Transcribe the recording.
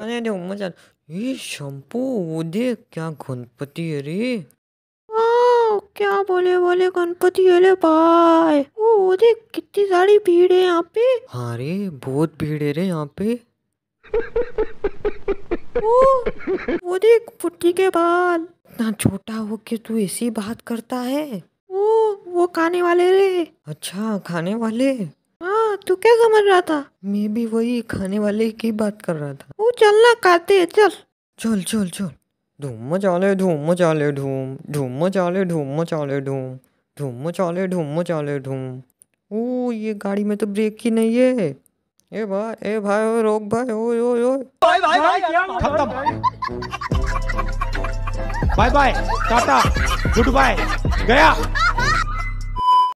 अरे देख मजा ये शैम्पू वो देख क्या गणपति है रे क्या बोले बोले गणपति अले भाई वो देख कितनी सारी भीड़ है यहाँ पे हाँ रे बहुत भीड़ है रे यहाँ पे वो वो देख पुट्टी के बाल इतना छोटा हो के तू ऐसी बात करता है वो वो खाने वाले रे अच्छा खाने वाले तू क्या समझ रहा था मैं भी वही खाने वाले की बात कर रहा था वो चलना खाते है चल चल चल चल धूम मचाले धूम मचाले धूम धूम मचाले धूम मचाले धूम धूम मचाले धूम मचाले धूम ओ ये गाड़ी में तो ब्रेक ही नहीं है ए भाई ए भाई ओ रोक भाई ओ ओ ओ भाई भाई भाई खत्म bye bye tata good bye गया